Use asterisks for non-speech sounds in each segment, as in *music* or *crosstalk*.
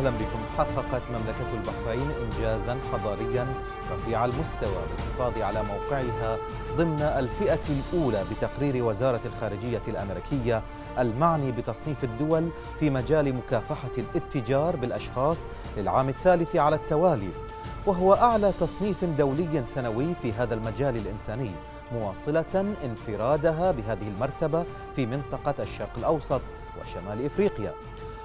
أهلا بكم حققت مملكة البحرين إنجازا حضاريا رفيع المستوى بالحفاظ على موقعها ضمن الفئة الأولى بتقرير وزارة الخارجية الأمريكية المعني بتصنيف الدول في مجال مكافحة الاتجار بالأشخاص للعام الثالث على التوالي وهو أعلى تصنيف دولي سنوي في هذا المجال الإنساني مواصلة انفرادها بهذه المرتبة في منطقة الشرق الأوسط وشمال إفريقيا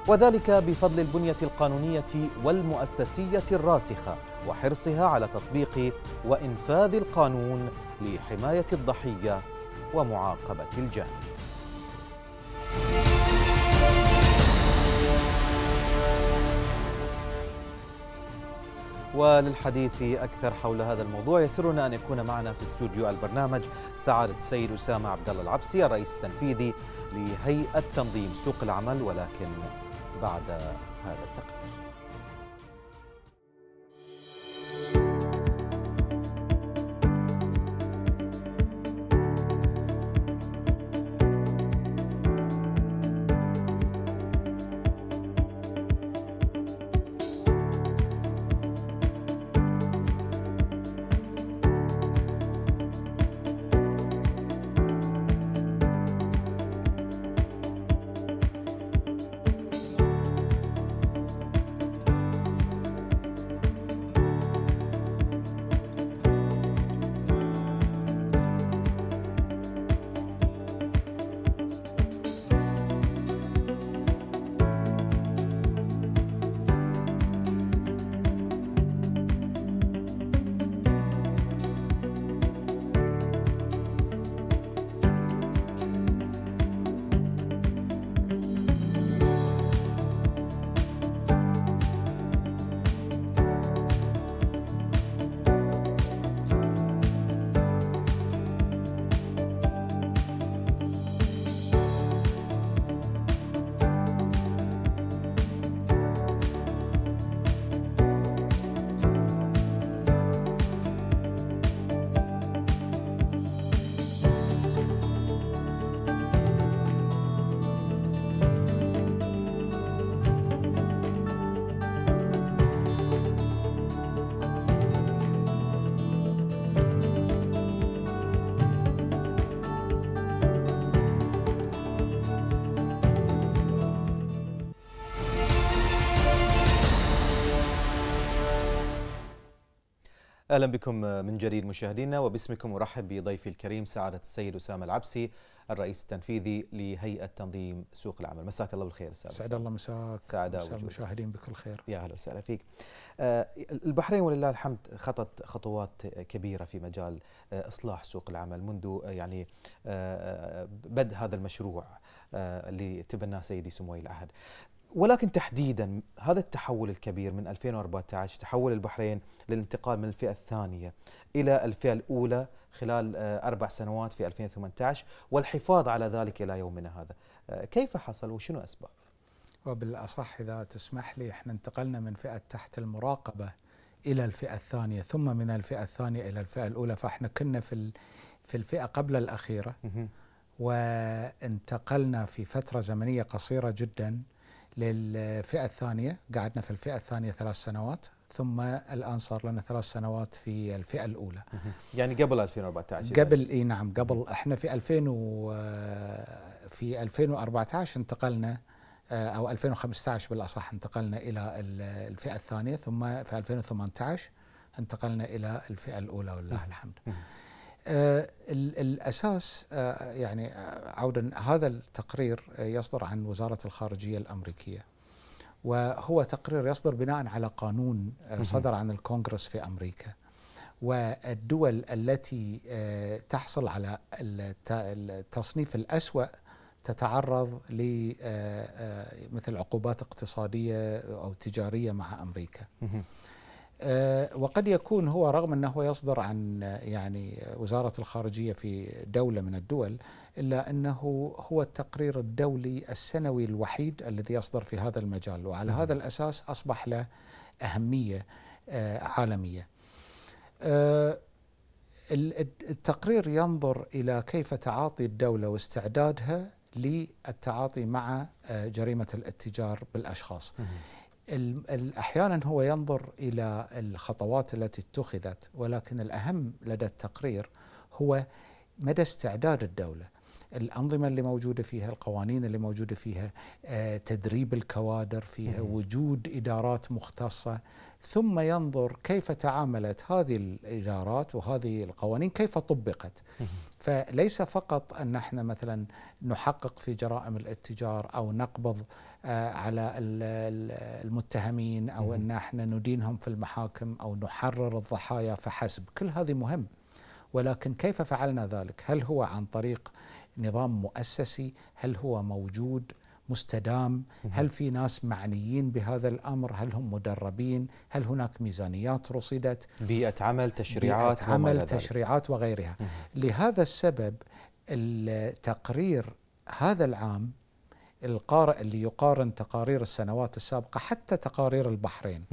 وذلك بفضل البنية القانونية والمؤسسية الراسخة وحرصها على تطبيق وإنفاذ القانون لحماية الضحية ومعاقبة الجاني وللحديث أكثر حول هذا الموضوع يسرنا أن يكون معنا في استوديو البرنامج سعادة السيد أسامة عبد الله العبسي الرئيس التنفيذي لهيئة تنظيم سوق العمل ولكن بعد هذا التقرير اهلا بكم من جديد مشاهدينا وباسمكم ارحب بضيفي الكريم سعاده السيد اسامه العبسي الرئيس التنفيذي لهيئه تنظيم سوق العمل مساك الله بالخير استاذ سعد الله مساك سعد المشاهدين بكل خير يا اهلا وسهلا فيك آه، البحرين ولله الحمد خطت خطوات كبيره في مجال آه، اصلاح سوق العمل منذ آه، يعني بدء هذا المشروع اللي تبناه سيدي سمو العهد ولكن تحديدا هذا التحول الكبير من 2014 تحول البحرين للانتقال من الفئه الثانيه الى الفئه الاولى خلال آه، اربع سنوات في 2018 والحفاظ على ذلك الى يومنا هذا آه، كيف حصل وشنو اسباب وبالاصح اذا تسمح لي احنا انتقلنا من فئه تحت المراقبه الى الفئه الثانيه ثم من الفئه الثانيه الى الفئه الاولى فاحنا كنا في في الفئه قبل الاخيره وانتقلنا في فتره زمنيه قصيره جدا للفئة الثانية قعدنا في الفئة الثانية ثلاث سنوات ثم الآن صار لنا ثلاث سنوات في الفئة الأولى يعني قبل 2014 قبل إي نعم قبل إحنا في 2000 و في 2014 انتقلنا آه، أو 2015 بالأصح انتقلنا إلى الفئة الثانية ثم في 2018 انتقلنا إلى الفئة الأولى ولله الحمد آه، الاساس آه، يعني آه، عودا هذا التقرير يصدر عن وزاره الخارجيه الامريكيه وهو تقرير يصدر بناء على قانون صدر عن الكونغرس في امريكا والدول التي تحصل على التصنيف الاسوأ تتعرض لمثل عقوبات اقتصاديه او تجاريه مع امريكا آه، وقد يكون هو رغم أنه يصدر عن آه، يعني وزارة الخارجية في دولة من الدول إلا أنه هو التقرير الدولي السنوي الوحيد الذي يصدر في هذا المجال وعلى هذا الأساس أصبح له أهمية آه، عالمية التقرير ينظر إلى كيف تعاطي الدولة واستعدادها للتعاطي مع جريمة الاتجار بالأشخاص احيانا هو ينظر الى الخطوات التي اتخذت ولكن الاهم لدى التقرير هو مدى استعداد الدوله الأنظمة اللي موجودة فيها القوانين اللي موجودة فيها آه، تدريب الكوادر فيها وجود إدارات مختصة ثم ينظر كيف تعاملت هذه الإدارات وهذه القوانين كيف طبقت فليس فقط أن احنا مثلا نحقق في جرائم الاتجار أو نقبض آه، على المتهمين أو أن احنا ندينهم في المحاكم أو نحرر الضحايا فحسب كل هذه مهم ولكن كيف فعلنا ذلك؟ هل هو عن طريق نظام مؤسسي هل هو موجود مستدام هل في ناس معنيين بهذا الأمر هل هم مدربين هل هناك ميزانيات رصدت بيئة عمل تشريعات بيئة عمل تشريعات وغيرها لهذا السبب التقرير هذا العام القارئ اللي يقارن تقارير السنوات السابقة حتى تقارير البحرين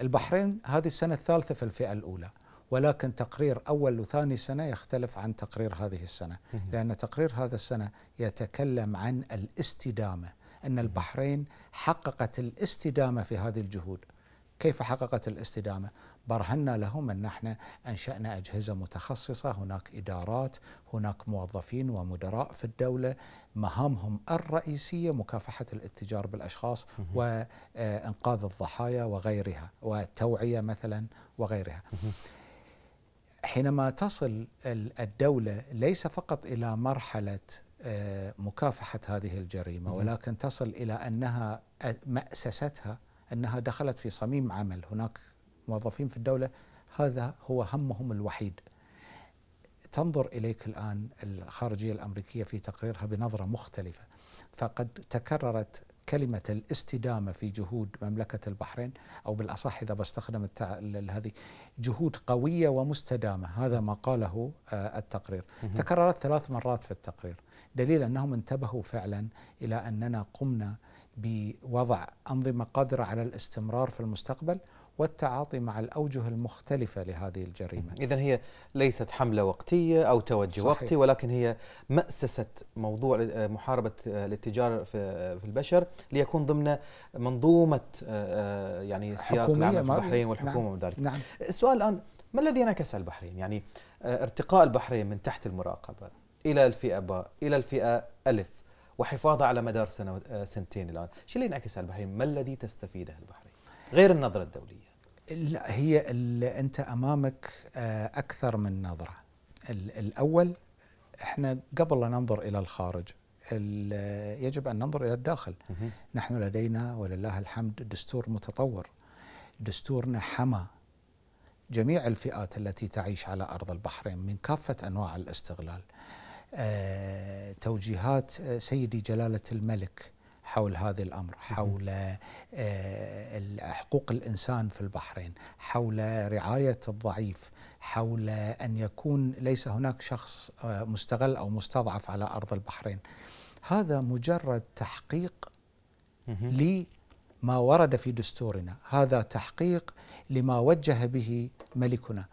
البحرين هذه السنة الثالثة في الفئة الأولى ولكن تقرير أول وثاني سنة يختلف عن تقرير هذه السنة لأن تقرير هذا السنة يتكلم عن الاستدامة أن البحرين حققت الاستدامة في هذه الجهود كيف حققت الاستدامة؟ برهنا لهم أن نحن أنشأنا أجهزة متخصصة هناك إدارات هناك موظفين ومدراء في الدولة مهامهم الرئيسية مكافحة الاتجار بالأشخاص وإنقاذ الضحايا وغيرها والتوعية مثلا وغيرها حينما تصل الدولة ليس فقط إلى مرحلة آه، مكافحة هذه الجريمة ولكن تصل إلى أنها مأسستها أنها دخلت في صميم عمل هناك موظفين في الدولة هذا هو همهم الوحيد تنظر إليك الآن الخارجية الأمريكية في تقريرها بنظرة مختلفة فقد تكررت كلمة الاستدامة في جهود مملكة البحرين أو بالأصح إذا بستخدم هذه جهود قوية ومستدامة هذا ما قاله آه، التقرير تكررت ثلاث مرات في التقرير دليل أنهم انتبهوا فعلا إلى أننا قمنا بوضع أنظمة قادرة على الاستمرار في المستقبل والتعاطي مع الأوجه المختلفة لهذه الجريمة إذا هي ليست حملة وقتية أو توجه صحيح. وقتي ولكن هي مأسسة موضوع آه، محاربة آه، الاتجار آه، في البشر ليكون ضمن منظومة يعني سياق العمل في البحرين نعم، والحكومة نعم. ذلك. نعم. السؤال الآن ما الذي نكس البحرين يعني ارتقاء البحرين من تحت المراقبة إلى الفئة باء إلى الفئة ألف وحفاظها على مدار سنة سنتين الآن شو اللي ينعكس على البحرين ما الذي تستفيده البحرين غير النظرة الدولية لا هي انت امامك آه، اكثر من نظره الاول احنا قبل لا ننظر الى الخارج يجب ان ننظر الى الداخل نحن لدينا ولله الحمد دستور متطور دستورنا حمى جميع الفئات التي تعيش على ارض البحرين من كافه انواع الاستغلال آه، توجيهات آه، سيدي جلاله الملك حول هذا الامر، حول آه، حقوق الانسان في البحرين، حول رعايه الضعيف، حول ان يكون ليس هناك شخص آه، مستغل او مستضعف على ارض البحرين. هذا مجرد تحقيق لما ورد في دستورنا، هذا تحقيق لما وجه به ملكنا،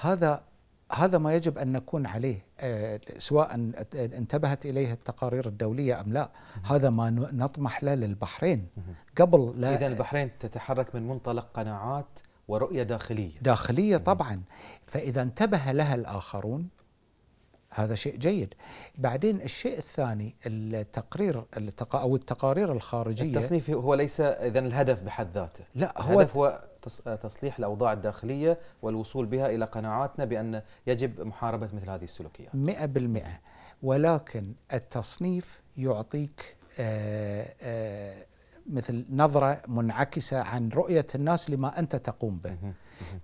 هذا هذا ما يجب ان نكون عليه آه، سواء انتبهت اليه التقارير الدوليه ام لا هذا ما نطمح له للبحرين قبل لا اذا البحرين تتحرك من منطلق قناعات ورؤيه داخليه داخليه طبعا فاذا انتبه لها الاخرون هذا شيء جيد بعدين الشيء الثاني التقرير او التقارير الخارجيه التصنيف هو ليس اذا الهدف بحد ذاته لا هو هو آه، تصليح الأوضاع الداخلية والوصول بها إلى قناعاتنا بأن يجب محاربة مثل هذه السلوكيات مئة بالمئة ولكن التصنيف يعطيك آه، آه، مثل نظرة منعكسة عن رؤية الناس لما أنت تقوم به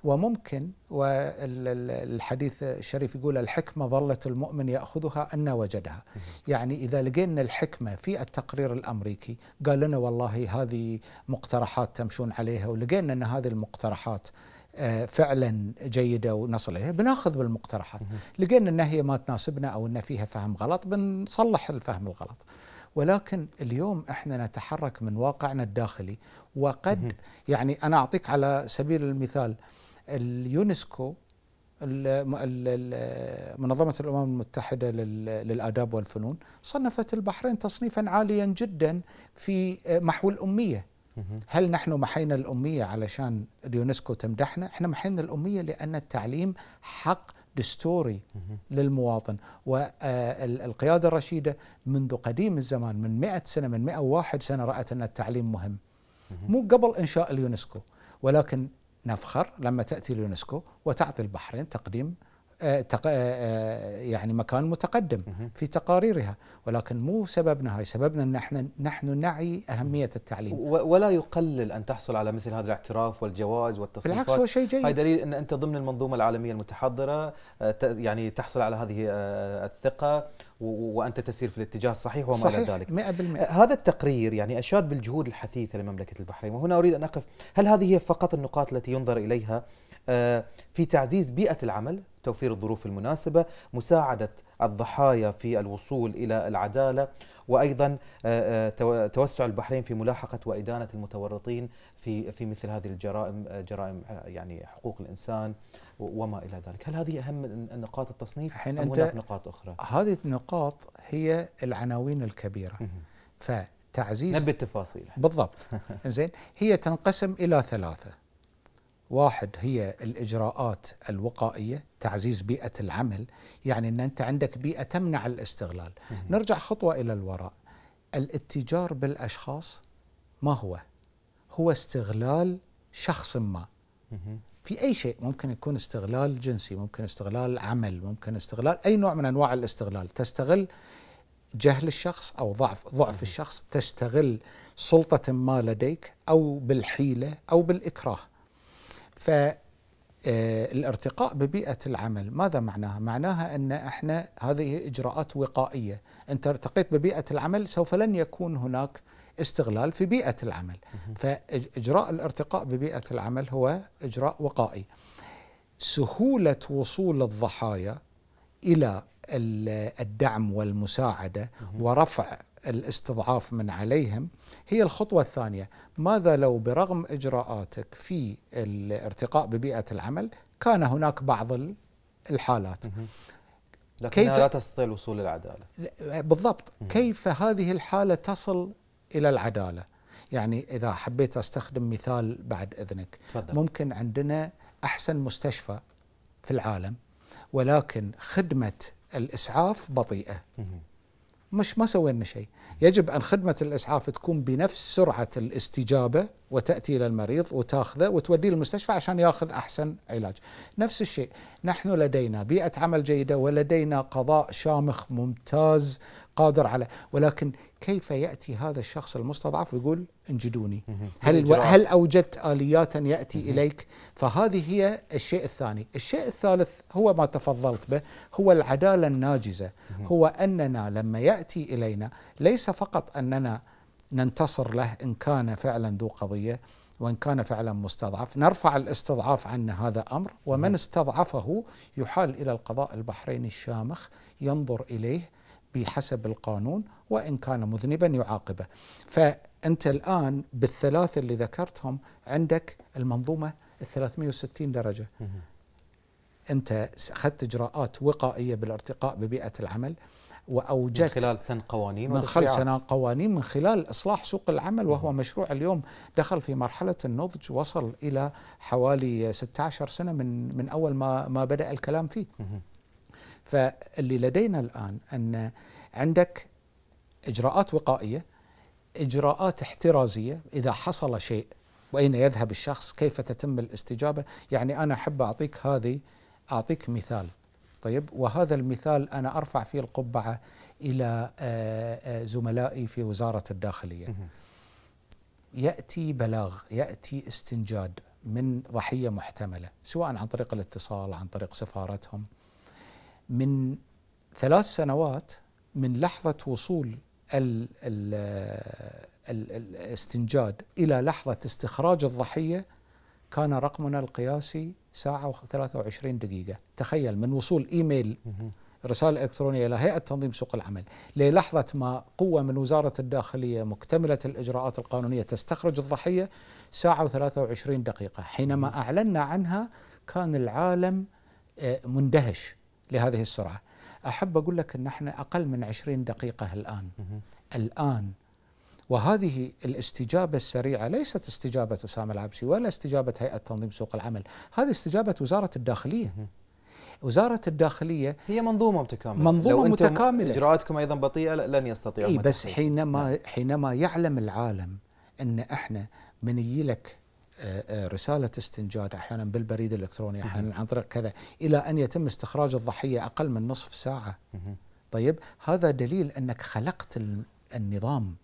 وممكن والحديث الشريف يقول الحكمة ظلت المؤمن يأخذها أن وجدها يعني إذا لقينا الحكمة في التقرير الأمريكي قال لنا والله هذه مقترحات تمشون عليها ولقينا أن هذه المقترحات آه، فعلا جيده ونصل اليها بناخذ بالمقترحات لقينا انها هي ما تناسبنا او ان فيها فهم غلط بنصلح الفهم الغلط ولكن اليوم احنا نتحرك من واقعنا الداخلي وقد يعني انا اعطيك على سبيل المثال اليونسكو منظمة الأمم المتحدة للآداب والفنون صنفت البحرين تصنيفا عاليا جدا في محو الأمية هل نحن محينا الأمية علشان اليونسكو تمدحنا؟ احنا محينا الأمية لأن التعليم حق دستوري للمواطن والقيادة الرشيدة منذ قديم الزمان من مئة سنة من مئة واحد سنة رأت أن التعليم مهم مو قبل إنشاء اليونسكو ولكن نفخر لما تأتي اليونسكو وتعطي البحرين تقديم آه، آه، آه، يعني مكان متقدم في تقاريرها ولكن مو سببنا هاي سببنا ان احنا نحن نعي اهميه التعليم ولا يقلل ان تحصل على مثل هذا الاعتراف والجواز والتصنيفات بالعكس هو شيء جيد هاي دليل ان انت ضمن المنظومه العالميه المتحضره يعني تحصل على هذه الثقه وانت تسير في الاتجاه الصحيح وما الى ذلك 100% هذا التقرير يعني اشاد بالجهود الحثيثه لمملكه البحرين وهنا اريد ان اقف هل هذه هي فقط النقاط التي ينظر اليها آه، في تعزيز بيئة العمل توفير الظروف المناسبة مساعدة الضحايا في الوصول إلى العدالة وايضا آه، آه، توسع البحرين في ملاحقه وادانه المتورطين في في مثل هذه الجرائم جرائم يعني حقوق الانسان وما الى ذلك، هل هذه اهم نقاط التصنيف أم هناك نقاط اخرى؟ هذه النقاط هي العناوين الكبيره فتعزيز نبي التفاصيل بالضبط *laughs* زين هي تنقسم الى ثلاثه واحد هي الإجراءات الوقائية تعزيز بيئة العمل يعني أن أنت عندك بيئة تمنع الاستغلال نرجع خطوة إلى الوراء الاتجار بالأشخاص ما هو هو استغلال شخص ما في أي شيء ممكن يكون استغلال جنسي ممكن استغلال عمل ممكن استغلال أي نوع من أنواع الاستغلال تستغل جهل الشخص او ضعف ضعف الشخص تستغل سلطه ما لديك او بالحيله او بالاكراه فالارتقاء ببيئة العمل ماذا معناها؟ معناها أن احنا هذه إجراءات وقائية أنت ارتقيت ببيئة العمل سوف لن يكون هناك استغلال في بيئة العمل فإجراء الارتقاء ببيئة العمل هو إجراء وقائي سهولة وصول الضحايا إلى الدعم والمساعده ورفع الاستضعاف من عليهم هي الخطوه الثانيه، ماذا لو برغم اجراءاتك في الارتقاء ببيئه العمل كان هناك بعض الحالات كيف لا تستطيع الوصول للعداله بالضبط، كيف هذه الحاله تصل الى العداله؟ يعني اذا حبيت استخدم مثال بعد اذنك تفضل. ممكن عندنا احسن مستشفى في العالم ولكن خدمه الاسعاف بطيئه مش ما سوينا شيء يجب ان خدمه الاسعاف تكون بنفس سرعه الاستجابه وتاتي الى المريض وتاخذه وتوديه للمستشفى عشان ياخذ احسن علاج نفس الشيء نحن لدينا بيئه عمل جيده ولدينا قضاء شامخ ممتاز قادر على ولكن كيف ياتي هذا الشخص المستضعف ويقول انجدوني هل هل اوجدت اليات ياتي اليك فهذه هي الشيء الثاني الشيء الثالث هو ما تفضلت به هو العداله الناجزه هو اننا لما ياتي الينا ليس فقط اننا ننتصر له ان كان فعلا ذو قضيه وان كان فعلا مستضعف نرفع الاستضعاف عنا هذا امر ومن استضعفه يحال الى القضاء البحريني الشامخ ينظر اليه بحسب القانون وإن كان مذنبا يعاقبه فأنت الآن بالثلاثة اللي ذكرتهم عندك المنظومة ال 360 درجة أنت أخذت إجراءات وقائية بالارتقاء ببيئة العمل واوجدت من خلال سن قوانين من خلال سن قوانين من خلال اصلاح سوق العمل وهو مشروع اليوم دخل في مرحله النضج وصل الى حوالي 16 سنه من من اول ما ما بدا الكلام فيه. فاللي لدينا الآن أن عندك إجراءات وقائية إجراءات احترازية إذا حصل شيء وأين يذهب الشخص كيف تتم الاستجابة يعني أنا أحب أعطيك هذه أعطيك مثال طيب وهذا المثال أنا أرفع فيه القبعة إلى آه، آه، زملائي في وزارة الداخلية يأتي بلاغ يأتي استنجاد من ضحية محتملة سواء عن طريق الاتصال عن طريق سفارتهم من ثلاث سنوات من لحظة وصول ال ال ال الاستنجاد إلى لحظة استخراج الضحية كان رقمنا القياسي ساعة و23 دقيقة تخيل من وصول إيميل رسالة إلكترونية إلى هيئة تنظيم سوق العمل للحظة ما قوة من وزارة الداخلية مكتملة الإجراءات القانونية تستخرج الضحية ساعة و23 دقيقة حينما أعلنا عنها كان العالم آه، مندهش لهذه السرعة أحب أقول لك أن احنا أقل من 20 دقيقة الآن الآن وهذه الاستجابة السريعة ليست استجابة أسامة العبسي ولا استجابة هيئة تنظيم سوق العمل هذه استجابة وزارة الداخلية وزارة الداخلية هي منظومة متكاملة منظومة لو متكاملة إجراءاتكم أيضا بطيئة لن يستطيع إيه بس حينما نعم. حينما يعلم العالم أن احنا من يجي آه، آه، رسالة استنجاد أحيانا بالبريد الإلكتروني أحيانا عن طريق كذا إلى أن يتم استخراج الضحية أقل من نصف ساعة طيب هذا دليل أنك خلقت النظام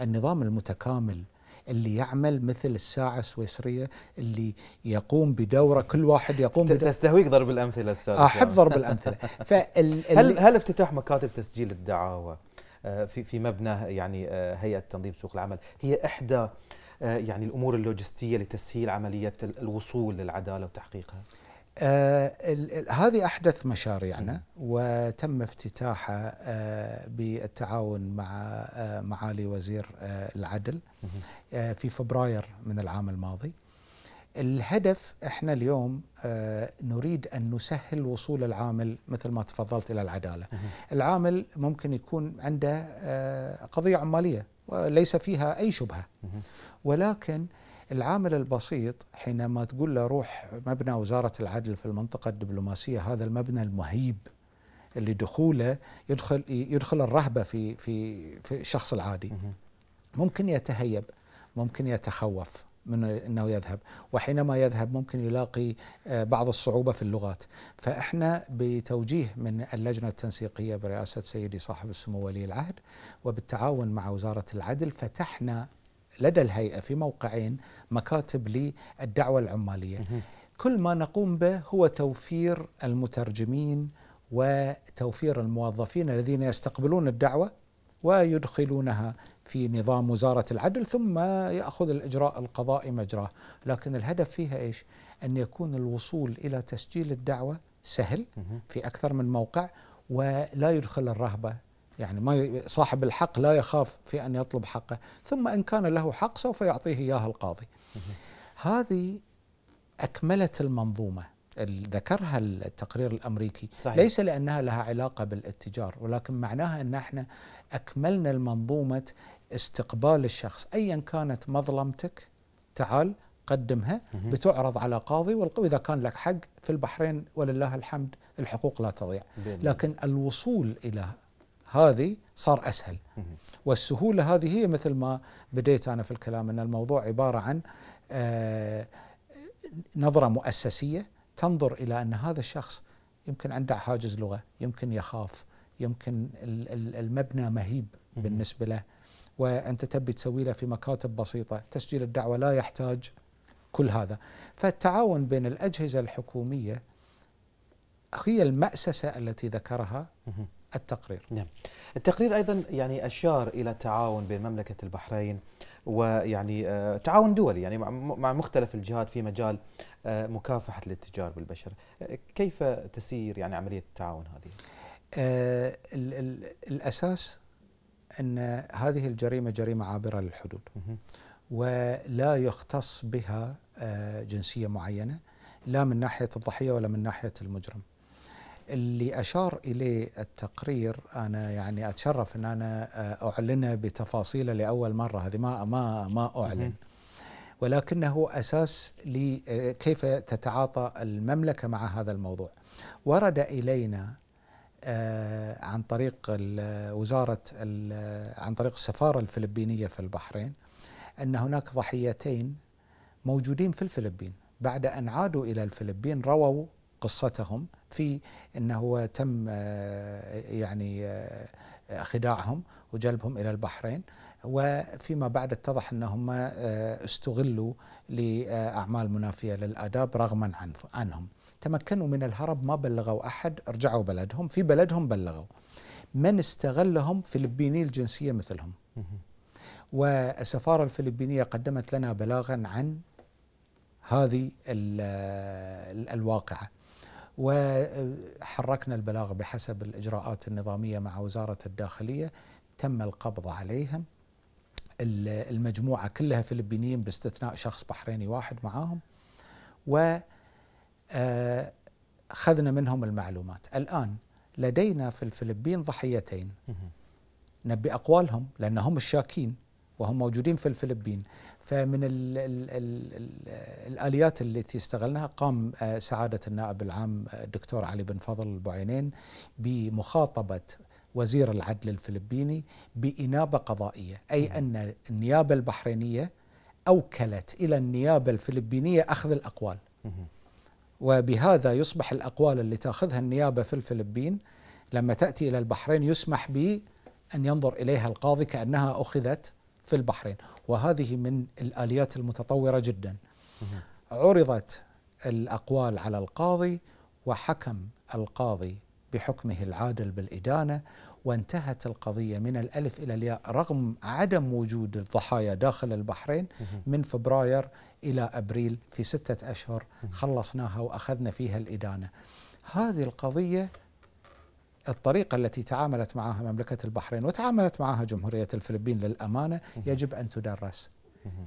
النظام المتكامل اللي يعمل مثل الساعة السويسرية اللي يقوم بدوره كل واحد يقوم بدوره تستهويك ضرب الأمثلة أستاذ آه، أحب ضرب الأمثلة *laughs* فال هل هل افتتاح مكاتب تسجيل الدعاوى في في مبنى يعني هيئة تنظيم سوق العمل هي إحدى آه، يعني الامور اللوجستيه لتسهيل عمليه الوصول للعداله وتحقيقها؟ آه هذه احدث مشاريعنا وتم افتتاحها آه بالتعاون مع آه معالي وزير آه، العدل آه، في فبراير من العام الماضي. الهدف احنا اليوم نريد ان نسهل وصول العامل مثل ما تفضلت الى العداله. العامل ممكن يكون عنده قضيه عماليه وليس فيها أي شبهة ولكن العامل البسيط حينما تقول له روح مبنى وزارة العدل في المنطقة الدبلوماسية هذا المبنى المهيب اللي دخوله يدخل يدخل الرهبة في في في الشخص العادي ممكن يتهيب ممكن يتخوف من انه يذهب وحينما يذهب ممكن يلاقي آه، بعض الصعوبه في اللغات فاحنا بتوجيه من اللجنه التنسيقيه برئاسه سيدي صاحب السمو ولي العهد وبالتعاون مع وزاره العدل فتحنا لدى الهيئه في موقعين مكاتب للدعوه العماليه كل ما نقوم به هو توفير المترجمين وتوفير الموظفين الذين يستقبلون الدعوه ويدخلونها في نظام وزارة العدل ثم يأخذ الإجراء القضائي مجراه لكن الهدف فيها إيش أن يكون الوصول إلى تسجيل الدعوة سهل في أكثر من موقع ولا يدخل الرهبة يعني ما صاحب الحق لا يخاف في أن يطلب حقه ثم إن كان له حق سوف يعطيه إياه القاضي هذه أكملت المنظومة ذكرها التقرير الامريكي صحيح. ليس لانها لها علاقه بالاتجار ولكن معناها ان احنا اكملنا المنظومه استقبال الشخص ايا كانت مظلمتك تعال قدمها بتعرض على قاضي واذا كان لك حق في البحرين ولله الحمد الحقوق لا تضيع لكن الوصول الى هذه صار اسهل والسهوله هذه هي مثل ما بديت انا في الكلام ان الموضوع عباره عن آه، نظره مؤسسيه تنظر الى ان هذا الشخص يمكن عنده حاجز لغه، يمكن يخاف، يمكن المبنى مهيب بالنسبه له وانت تبي تسوي له في مكاتب بسيطه، تسجيل الدعوه لا يحتاج كل هذا. فالتعاون بين الاجهزه الحكوميه هي المأسسه التي ذكرها التقرير. نعم. التقرير ايضا يعني اشار الى تعاون بين مملكه البحرين ويعني آه، تعاون دولي يعني مع مختلف الجهات في مجال آه، مكافحه الاتجار بالبشر. آه، كيف تسير يعني عمليه التعاون هذه؟ الاساس ان هذه الجريمه جريمه عابره للحدود ولا يختص بها آه، جنسيه معينه لا من ناحيه الضحيه ولا من ناحيه المجرم. اللي اشار اليه التقرير انا يعني اتشرف ان انا آه، اعلنه بتفاصيله لاول مره هذه ما ما ما اعلن. ولكنه اساس لكيف آه، تتعاطى المملكه مع هذا الموضوع. ورد الينا آه، عن طريق وزارة عن طريق السفارة الفلبينية في البحرين أن هناك ضحيتين موجودين في الفلبين بعد أن عادوا إلى الفلبين رووا قصتهم في أنه تم آه، يعني آه، خداعهم وجلبهم إلى البحرين وفيما بعد اتضح أنهم استغلوا لأعمال منافية للآداب رغما عنهم تمكنوا من الهرب ما بلغوا أحد رجعوا بلدهم في بلدهم بلغوا من استغلهم فلبيني الجنسية مثلهم والسفارة الفلبينية قدمت لنا بلاغا عن هذه الواقعة وحركنا البلاغ بحسب الإجراءات النظامية مع وزارة الداخلية تم القبض عليهم المجموعة كلها فلبينيين باستثناء شخص بحريني واحد معاهم و آه، خذنا منهم المعلومات الآن لدينا في الفلبين ضحيتين نبي أقوالهم لأنهم الشاكين وهم موجودين في الفلبين فمن الـ الـ الـ الآليات التي استغلناها قام آه، سعادة النائب العام آه، الدكتور علي بن فضل البعينين بمخاطبة وزير العدل الفلبيني بإنابة قضائية أي أن النيابة البحرينية أوكلت إلى النيابة الفلبينية أخذ الأقوال وبهذا يصبح الأقوال اللي تاخذها النيابة في الفلبين لما تأتي إلى البحرين يسمح ان ينظر إليها القاضي كأنها أخذت في البحرين وهذه من الآليات المتطورة جدا عرضت الأقوال على القاضي وحكم القاضي بحكمه العادل بالإدانة وانتهت القضية من الألف إلى الياء رغم عدم وجود الضحايا داخل البحرين من فبراير إلى أبريل في ستة أشهر خلصناها وأخذنا فيها الإدانة هذه القضية الطريقة التي تعاملت معها مملكة البحرين وتعاملت معها جمهورية الفلبين للأمانة يجب أن تدرس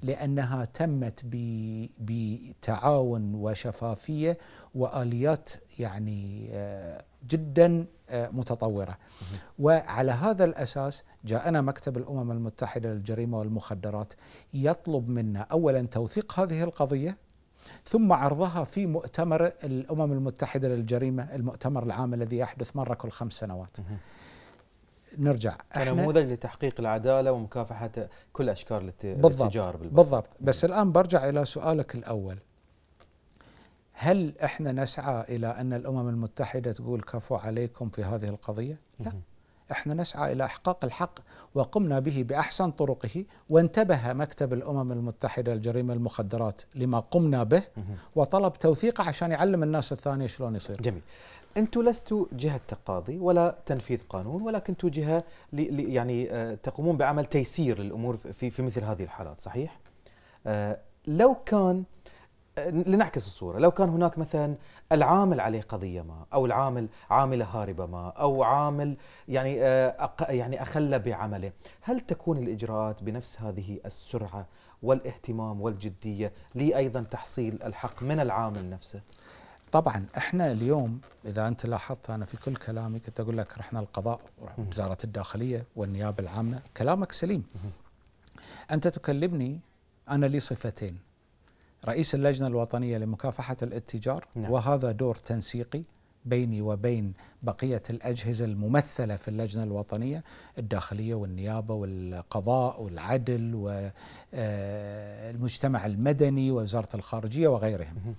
لأنها تمت بتعاون وشفافية وآليات يعني آه، جدا آه، متطورة وعلى هذا الأساس جاءنا مكتب الأمم المتحدة للجريمة والمخدرات يطلب منا أولا توثيق هذه القضية ثم عرضها في مؤتمر الأمم المتحدة للجريمة المؤتمر العام الذي يحدث مرة كل خمس سنوات نرجع كنموذج لتحقيق العداله ومكافحه كل اشكال التجار بالضبط بالضبط بس نعم. الان برجع الى سؤالك الاول هل احنا نسعى الى ان الامم المتحده تقول كفو عليكم في هذه القضيه؟ لا احنا نسعى الى احقاق الحق وقمنا به باحسن طرقه وانتبه مكتب الامم المتحده لجريمه المخدرات لما قمنا به وطلب توثيقه عشان يعلم الناس الثانيه شلون يصير. جميل. انتم لستوا جهه تقاضي ولا تنفيذ قانون ولكن انتم جهه يعني آه، تقومون بعمل تيسير للامور في في مثل هذه الحالات صحيح؟ آه، لو كان آه، لنعكس الصورة لو كان هناك مثلا العامل عليه قضية ما أو العامل عاملة هاربة ما أو عامل يعني يعني أخل بعمله هل تكون الإجراءات بنفس هذه السرعة والاهتمام والجدية لأيضا تحصيل الحق من العامل نفسه؟ طبعا احنا اليوم اذا انت لاحظت انا في كل كلامي كنت اقول لك رحنا القضاء وزاره الداخليه والنيابه العامه كلامك سليم انت تكلمني انا لي صفتين رئيس اللجنه الوطنيه لمكافحه الاتجار نعم. وهذا دور تنسيقي بيني وبين بقية الأجهزة الممثلة في اللجنة الوطنية الداخلية والنيابة والقضاء والعدل والمجتمع آه، المدني ووزارة الخارجية وغيرهم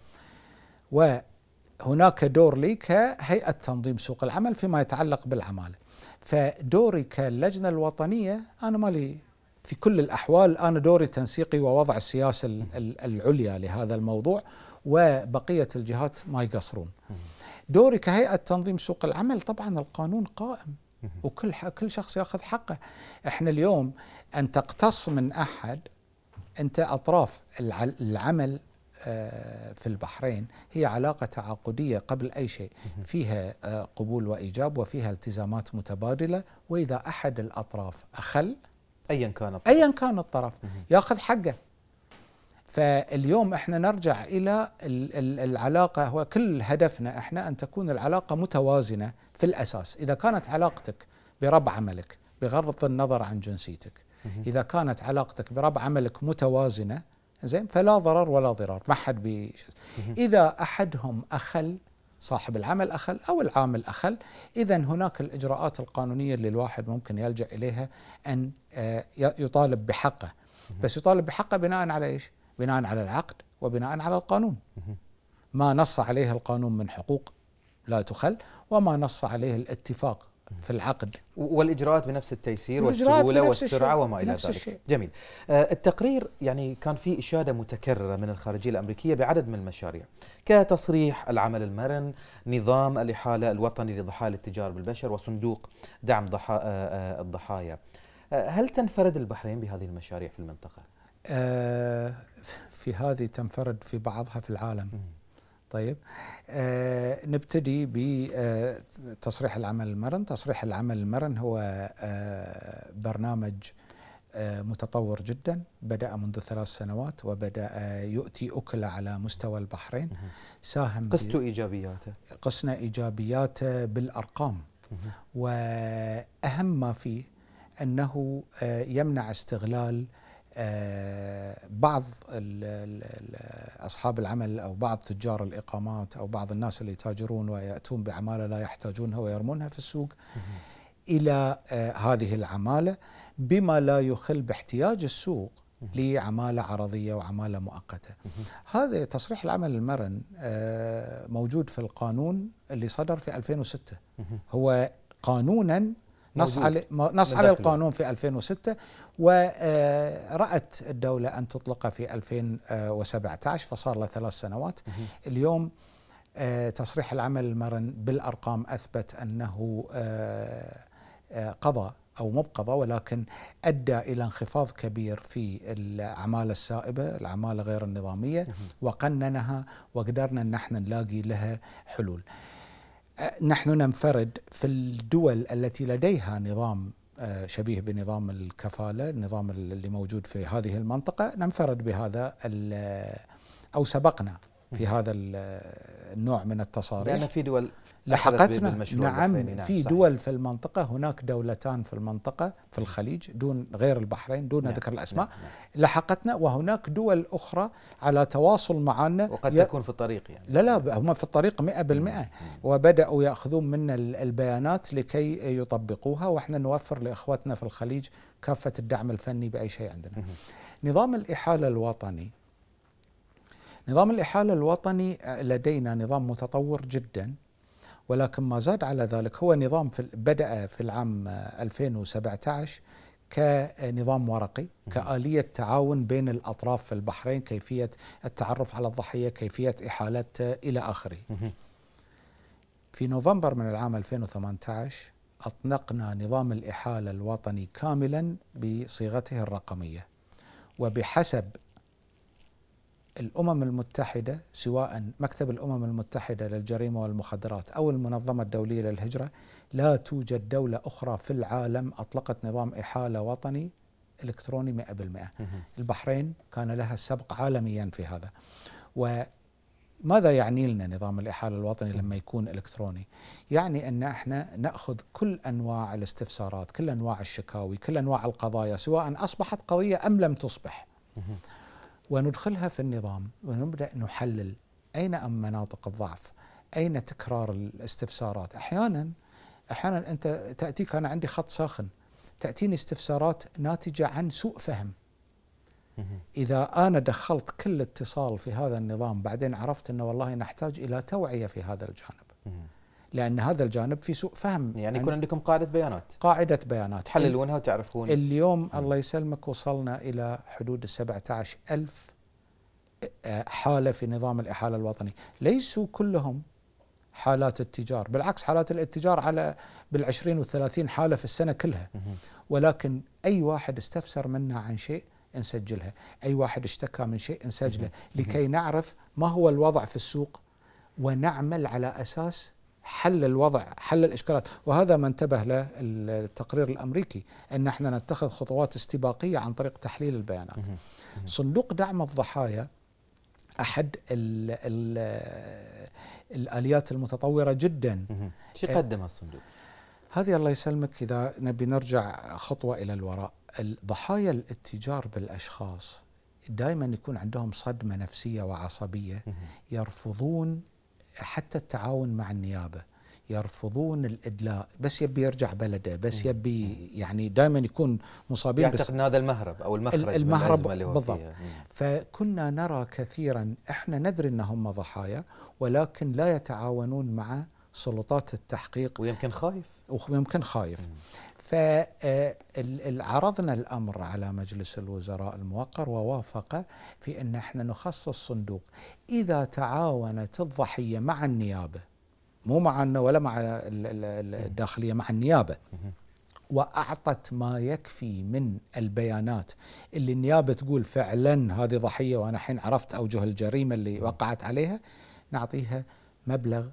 هناك دور لي كهيئة تنظيم سوق العمل فيما يتعلق بالعمالة فدوري كاللجنة الوطنية أنا مالي في كل الأحوال أنا دوري تنسيقي ووضع السياسة العليا لهذا الموضوع وبقية الجهات ما يقصرون دوري كهيئة تنظيم سوق العمل طبعا القانون قائم وكل كل شخص ياخذ حقه احنا اليوم ان تقتص من احد انت اطراف العمل آه، في البحرين هي علاقة تعاقدية قبل أي شيء فيها آه، قبول وإيجاب وفيها التزامات متبادلة وإذا أحد الأطراف أخل أيا كان الطرف أيا كان الطرف يأخذ حقه فاليوم احنا نرجع الى العلاقه هو كل هدفنا احنا ان تكون العلاقه متوازنه في الاساس، اذا كانت علاقتك برب عملك بغض النظر عن جنسيتك، اذا كانت علاقتك برب عملك متوازنه زين فلا ضرر ولا ضرار ما حد بي اذا احدهم اخل صاحب العمل اخل او العامل اخل اذا هناك الاجراءات القانونيه اللي الواحد ممكن يلجا اليها ان آه، يطالب بحقه بس يطالب بحقه بناء على ايش بناء على العقد وبناء على القانون ما نص عليه القانون من حقوق لا تخل وما نص عليه الاتفاق في العقد والاجراءات بنفس التيسير والسهوله والسرعه وما الى ذلك الشيء. جميل آه، التقرير يعني كان فيه اشاده متكرره من الخارجيه الامريكيه بعدد من المشاريع كتصريح العمل المرن نظام الاحاله الوطني لضحايا التجاره بالبشر وصندوق دعم ضحا آه، آه، الضحايا هل تنفرد البحرين بهذه المشاريع في المنطقه في هذه تنفرد في بعضها في العالم طيب آه نبتدي بتصريح آه، العمل المرن تصريح العمل المرن هو آه برنامج آه متطور جدا بدأ منذ ثلاث سنوات وبدأ آه، يؤتي أكل على مستوى البحرين ساهم قست إيجابياته قسنا إيجابياته بالأرقام وأهم ما فيه أنه آه، يمنع استغلال آه، بعض أصحاب العمل أو بعض تجار الإقامات أو بعض الناس اللي يتاجرون ويأتون بعمالة لا يحتاجونها ويرمونها في السوق إلى آه، هذه العمالة بما لا يخل باحتياج السوق لعمالة عرضية وعمالة مؤقتة هذا تصريح العمل المرن آه، موجود في القانون اللي صدر في 2006 هو قانونا نص على نص على القانون في 2006 ورأت الدولة أن تطلقه في 2017 فصار له ثلاث سنوات اليوم آه، تصريح العمل المرن بالأرقام أثبت أنه آه، آه، قضى أو مو بقضى ولكن أدى إلى انخفاض كبير في العمالة السائبة العمالة غير النظامية وقننها وقدرنا أن احنا نلاقي لها حلول نحن ننفرد في الدول التي لديها نظام آه، شبيه بنظام الكفاله، النظام اللي موجود في هذه المنطقه ننفرد بهذا او سبقنا في هذا النوع من التصاريح لان في دول لحقتنا نعم, نعم في دول في المنطقة هناك دولتان في المنطقة في الخليج دون غير البحرين دون نعم ذكر الأسماء نعم, نعم. لحقتنا وهناك دول أخرى على تواصل معنا وقد ي... تكون في الطريق يعني لا لا هم في الطريق 100% وبدأوا يأخذون منا البيانات لكي يطبقوها وإحنا نوفر لإخوتنا في الخليج كافة الدعم الفني بأي شيء عندنا نعم. نظام الإحالة الوطني نظام الإحالة الوطني آه، لدينا نظام متطور جداً ولكن ما زاد على ذلك هو نظام في بدأ في العام 2017 كنظام ورقي كآلية تعاون بين الأطراف في البحرين كيفية التعرف على الضحية كيفية إحالتها إلى آخره في نوفمبر من العام 2018 أطلقنا نظام الإحالة الوطني كاملا بصيغته الرقمية وبحسب الأمم المتحدة سواء مكتب الأمم المتحدة للجريمة والمخدرات أو المنظمة الدولية للهجرة لا توجد دولة أخرى في العالم أطلقت نظام إحالة وطني إلكتروني 100% البحرين كان لها السبق عالميا في هذا وماذا يعني لنا نظام الإحالة الوطني لما يكون إلكتروني يعني أن احنا نأخذ كل أنواع الاستفسارات كل أنواع الشكاوي كل أنواع القضايا سواء أصبحت قضية أم لم تصبح وندخلها في النظام ونبدا نحلل اين ام مناطق الضعف؟ اين تكرار الاستفسارات؟ احيانا احيانا انت تاتيك انا عندي خط ساخن تاتيني استفسارات ناتجه عن سوء فهم. اذا انا دخلت كل اتصال في هذا النظام بعدين عرفت انه والله نحتاج الى توعيه في هذا الجانب. لان هذا الجانب في سوء فهم يعني يكون عندكم قاعده بيانات قاعده بيانات تحللونها وتعرفون اليوم م. الله يسلمك وصلنا الى حدود ال 17000 آه، حاله في نظام الاحاله الوطني ليسوا كلهم حالات التجار بالعكس حالات الاتجار على بال 20 بال20 وال30 حالة في السنة كلها ولكن أي واحد استفسر منا عن شيء نسجلها أي واحد اشتكى من شيء نسجله لكي نعرف ما هو الوضع في السوق ونعمل على أساس حل الوضع حل الإشكالات وهذا ما انتبه له التقرير الأمريكي أن احنا نتخذ خطوات استباقية عن طريق تحليل البيانات صندوق دعم الضحايا أحد ال ال الآليات المتطورة جدا شو آه، قدم الصندوق؟ هذه الله يسلمك إذا نبي نرجع خطوة إلى الوراء الضحايا الاتجار بالأشخاص دائما يكون عندهم صدمة نفسية وعصبية يرفضون حتى التعاون مع النيابه يرفضون الادلاء بس يبي يرجع بلده بس يبي يعني دائما يكون مصابين يعتقد هذا المهرب او المخرج المهرب من اللي هو بالضبط فيها. فكنا نرى كثيرا احنا ندري انهم ضحايا ولكن لا يتعاونون مع سلطات التحقيق ويمكن خايف ويمكن خايف مم. فعرضنا الأمر على مجلس الوزراء الموقر ووافق في أن احنا نخصص صندوق إذا تعاونت الضحية مع النيابة مو معنا ولا مع الداخلية مع النيابة واعطت ما يكفي من البيانات اللي النيابه تقول فعلا هذه ضحيه وانا الحين عرفت اوجه الجريمه اللي وقعت عليها نعطيها مبلغ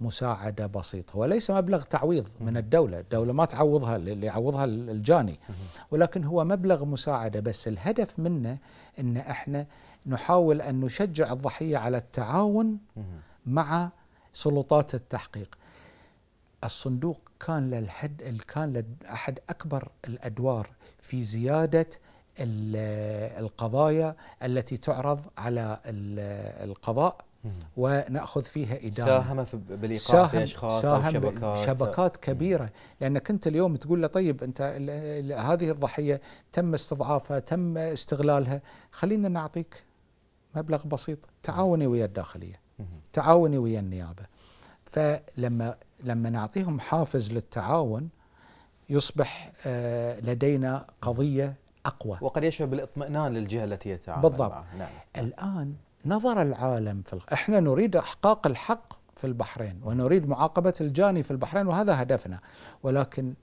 مساعدة بسيطة وليس مبلغ تعويض من الدولة الدولة ما تعوضها اللي يعوضها الجاني ولكن هو مبلغ مساعدة بس الهدف منه أن احنا نحاول أن نشجع الضحية على التعاون مع سلطات التحقيق الصندوق كان للحد كان له احد اكبر الادوار في زياده القضايا التي تعرض على القضاء وناخذ فيها اداره ساهم في بالايقاع ساهم في اشخاص ساهم أو شبكات شبكات كبيره لانك انت اليوم تقول له طيب انت هذه الضحيه تم استضعافها تم استغلالها خلينا نعطيك مبلغ بسيط تعاوني ويا الداخليه تعاوني ويا النيابه فلما لما نعطيهم حافز للتعاون يصبح آه، لدينا قضيه اقوى وقد يشعر بالاطمئنان للجهه التي يتعامل بالضبط معها. نعم. الان نظر العالم في الخ... احنا نريد احقاق الحق في البحرين ونريد معاقبه الجاني في البحرين وهذا هدفنا ولكن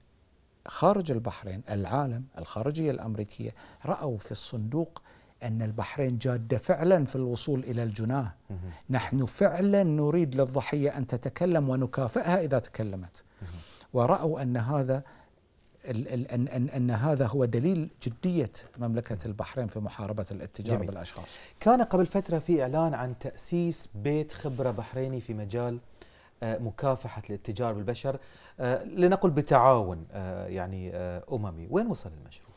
خارج البحرين العالم الخارجيه الامريكيه راوا في الصندوق أن البحرين جادة فعلا في الوصول إلى الجناه نحن فعلا نريد للضحية أن تتكلم ونكافئها إذا تكلمت ورأوا أن هذا أن, أن, أن هذا هو دليل جدية مملكة البحرين في محاربة الاتجار جميل. بالأشخاص كان قبل فترة في إعلان عن تأسيس بيت خبرة بحريني في مجال آه، مكافحة الاتجار بالبشر آه، لنقل بتعاون آه، يعني أممي وين وصل المشروع؟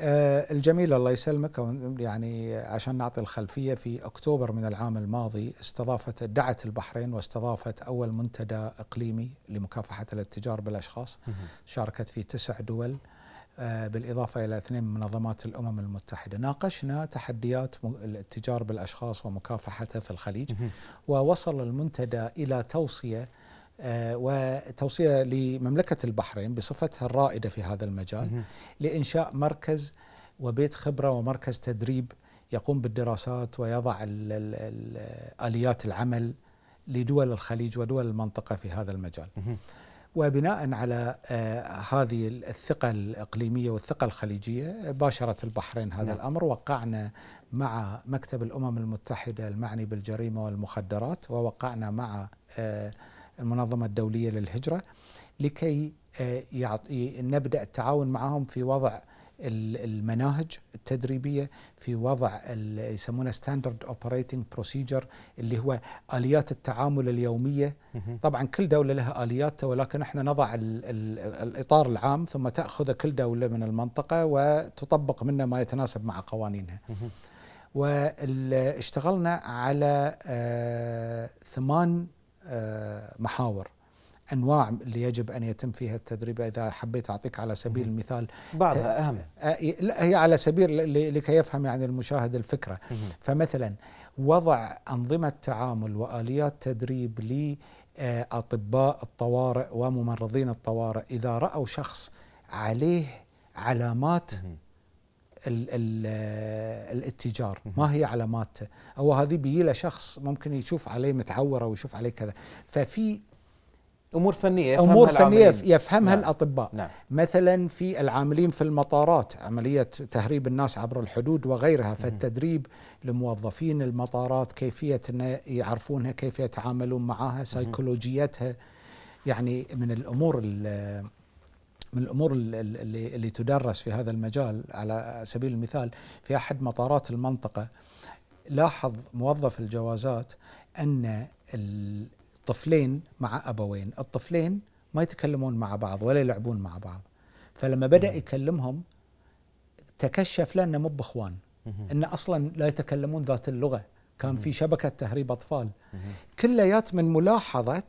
آه، الجميل الله يسلمك يعني عشان نعطي الخلفية في أكتوبر من العام الماضي استضافت دعت البحرين واستضافت أول منتدى إقليمي لمكافحة الاتجار بالأشخاص شاركت في تسع دول آه، بالإضافة إلى اثنين من منظمات الأمم المتحدة ناقشنا تحديات الاتجار بالأشخاص ومكافحته في الخليج ووصل المنتدى إلى توصية آه، وتوصيه لمملكه البحرين بصفتها الرائده في هذا المجال لانشاء مركز وبيت خبره ومركز تدريب يقوم بالدراسات ويضع اليات العمل لدول الخليج ودول المنطقه في هذا المجال. وبناء على آه، هذه الثقة الإقليمية والثقة الخليجية باشرت البحرين هذا نعم. الأمر وقعنا مع مكتب الأمم المتحدة المعني بالجريمة والمخدرات ووقعنا مع آه، المنظمة الدولية للهجرة لكي آه، نبدأ التعاون معهم في وضع المناهج التدريبية في وضع يسمونه ستاندرد اوبريتنج بروسيجر اللي هو آليات التعامل اليومية طبعا كل دولة لها آلياتها ولكن احنا نضع الـ الـ الإطار العام ثم تأخذ كل دولة من المنطقة وتطبق منه ما يتناسب مع قوانينها واشتغلنا على آه، ثمان آه، محاور انواع اللي يجب ان يتم فيها التدريب اذا حبيت اعطيك على سبيل المثال بعضها اهم آه، لا هي على سبيل لكي يفهم يعني المشاهد الفكره فمثلا وضع انظمه تعامل واليات تدريب لاطباء آه، الطوارئ وممرضين الطوارئ اذا راوا شخص عليه علامات ال ال الاتجار ما هي علاماته او هذه بيجي شخص ممكن يشوف عليه متعوره ويشوف عليه كذا ففي امور فنيه يفهمها امور فنيه العاملين. يفهمها نعم. الاطباء نعم. مثلا في العاملين في المطارات عمليه تهريب الناس عبر الحدود وغيرها فالتدريب لموظفين المطارات كيفيه ان يعرفونها كيف يتعاملون معها سيكولوجيتها يعني من الامور من الامور اللي اللي تدرس في هذا المجال على سبيل المثال في احد مطارات المنطقه لاحظ موظف الجوازات ان الطفلين مع ابوين، الطفلين ما يتكلمون مع بعض ولا يلعبون مع بعض. فلما بدا يكلمهم تكشف له انه مو باخوان، انه اصلا لا يتكلمون ذات اللغه، كان في شبكه تهريب اطفال. كليات من ملاحظه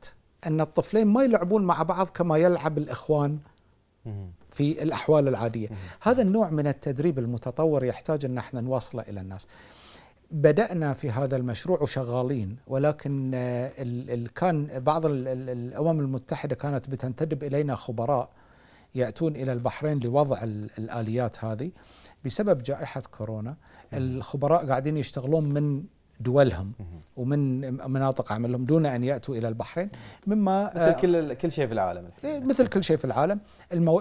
ان الطفلين ما يلعبون مع بعض كما يلعب الاخوان في الأحوال العادية هذا النوع من التدريب المتطور يحتاج أن احنا نوصله إلى الناس بدأنا في هذا المشروع وشغالين ولكن آه، كان بعض الأمم المتحدة كانت بتنتدب إلينا خبراء يأتون إلى البحرين لوضع الآليات هذه بسبب جائحة كورونا الخبراء قاعدين يشتغلون من دولهم ومن مناطق عملهم دون ان ياتوا الى البحرين مما مثل آه، كل كل شيء في العالم الحين. مثل كل شيء في العالم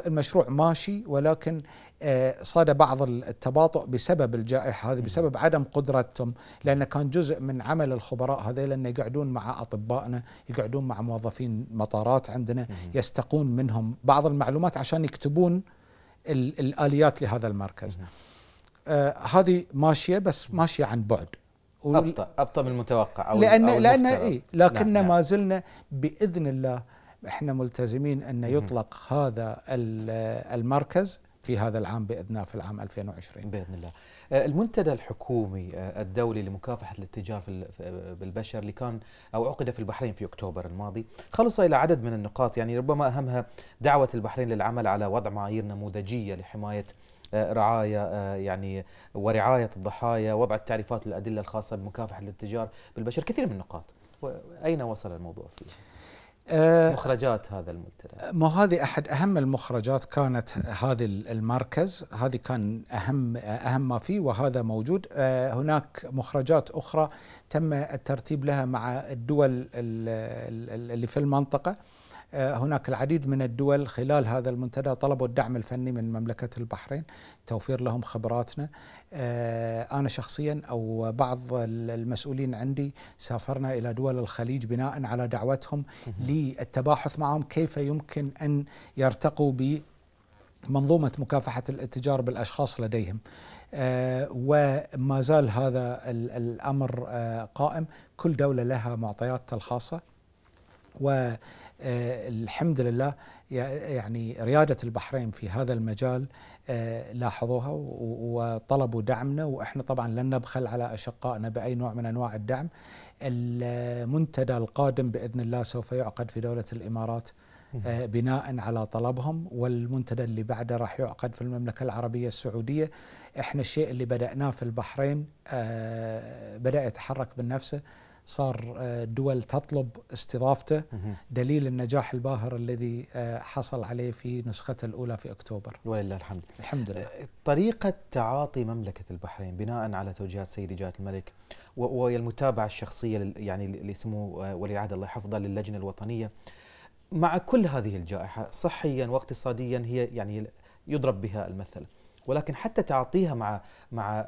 المشروع ماشي ولكن آه، صاد بعض التباطؤ بسبب الجائحه هذه بسبب عدم قدرتهم لان كان جزء من عمل الخبراء هذيل انه يقعدون مع اطبائنا يقعدون مع موظفين مطارات عندنا يستقون منهم بعض المعلومات عشان يكتبون الاليات لهذا المركز آه، هذه ماشيه بس ماشيه عن بعد ابطا ابطا من المتوقع او لان أو لان اي لكن نعم ما نعم. زلنا باذن الله احنا ملتزمين ان يطلق مم. هذا المركز في هذا العام باذن الله في العام 2020 باذن الله. آه، المنتدى الحكومي آه، الدولي لمكافحه الاتجار بالبشر اللي كان او عقد في البحرين في اكتوبر الماضي، خلص الى عدد من النقاط يعني ربما اهمها دعوه البحرين للعمل على وضع معايير نموذجيه لحمايه آه، رعايه آه، يعني ورعايه الضحايا وضع التعريفات والادله الخاصه بمكافحه الاتجار بالبشر كثير من النقاط اين وصل الموضوع فيه؟ آه، مخرجات هذا المنتدى ما هذه احد اهم المخرجات كانت هذه المركز هذه كان اهم اهم ما فيه وهذا موجود هناك مخرجات اخرى تم الترتيب لها مع الدول اللي في المنطقه آه، هناك العديد من الدول خلال هذا المنتدى طلبوا الدعم الفني من مملكة البحرين توفير لهم خبراتنا آه، أنا شخصيا أو بعض المسؤولين عندي سافرنا إلى دول الخليج بناء على دعوتهم للتباحث معهم كيف يمكن أن يرتقوا بمنظومة مكافحة الاتجار بالأشخاص لديهم آه وما زال هذا الامر آه قائم كل دوله لها معطياتها الخاصه و آه، الحمد لله يعني ريادة البحرين في هذا المجال آه، لاحظوها وطلبوا دعمنا وإحنا طبعا لن نبخل على أشقائنا بأي نوع من أنواع الدعم المنتدى القادم بإذن الله سوف يعقد في دولة الإمارات آه، بناء على طلبهم والمنتدى اللي بعده راح يعقد في المملكة العربية السعودية احنا الشيء اللي بدأناه في البحرين بدأ يتحرك بنفسه صار الدول آه، تطلب استضافته دليل النجاح الباهر الذي آه، حصل عليه في نسخته الأولى في أكتوبر ولله الحمد الحمد لله آه، طريقة تعاطي مملكة البحرين بناء على توجيهات سيدي جلالة الملك وهي المتابعة الشخصية يعني لسمو ولي عهد الله يحفظه للجنة الوطنية مع كل هذه الجائحة صحيا واقتصاديا هي يعني يضرب بها المثل ولكن حتى تعاطيها مع مع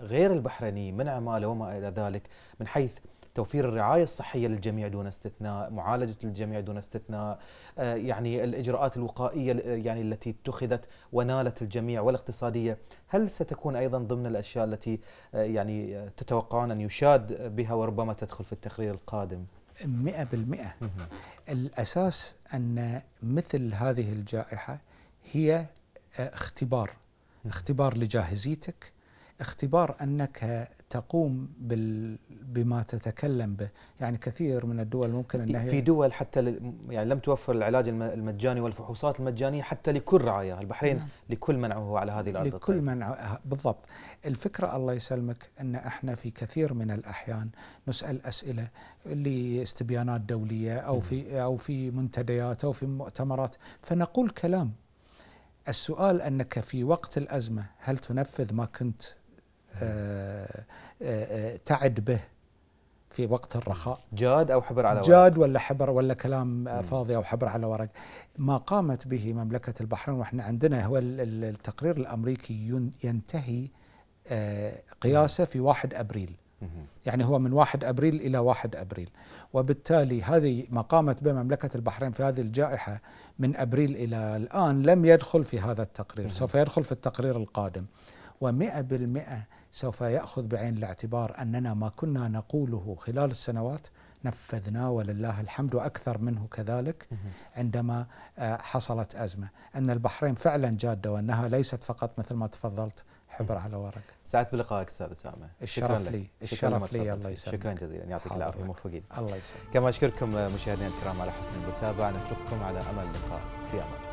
غير البحرينيين من عماله وما الى ذلك من حيث توفير الرعاية الصحية للجميع دون استثناء معالجة الجميع دون استثناء آه، يعني الإجراءات الوقائية آه، يعني التي اتخذت ونالت الجميع والاقتصادية هل ستكون أيضا ضمن الأشياء التي آه، يعني تتوقعون أن يشاد بها وربما تدخل في التقرير القادم مئة بالمئة الأساس أن مثل هذه الجائحة هي اختبار اختبار لجاهزيتك اختبار انك تقوم بال بما تتكلم به يعني كثير من الدول ممكن انها في دول حتى يعني لم توفر العلاج المجاني والفحوصات المجانيه حتى لكل رعاياها البحرين نعم. لكل من هو على هذه الارض لكل من بالضبط الفكره الله يسلمك ان احنا في كثير من الاحيان نسال اسئله لاستبيانات دوليه او في او في منتديات او في مؤتمرات فنقول كلام السؤال انك في وقت الازمه هل تنفذ ما كنت تعد به في وقت الرخاء جاد أو حبر على ورق جاد ولا حبر ولا كلام فاضي أو حبر على ورق ما قامت به مملكة البحرين وإحنا عندنا هو التقرير الأمريكي ينتهي آه، قياسه في 1 أبريل يعني هو من 1 أبريل إلى 1 أبريل وبالتالي هذه ما قامت به مملكة البحرين في هذه الجائحة من أبريل إلى الآن لم يدخل في هذا التقرير سوف يدخل في التقرير القادم و100% سوف ياخذ بعين الاعتبار اننا ما كنا نقوله خلال السنوات نفذناه ولله الحمد واكثر منه كذلك عندما آه، حصلت ازمه، ان البحرين فعلا جاده وانها ليست فقط مثل ما تفضلت حبر على ورق. سعدت بلقائك استاذ اسامه. الشرف لي الشرف لي الله يسلمك. شكرا جزيلا يعطيك العافيه موفقين. الله يسلمك. كما اشكركم مشاهدينا الكرام على حسن المتابعه نترككم على امل اللقاء في امان.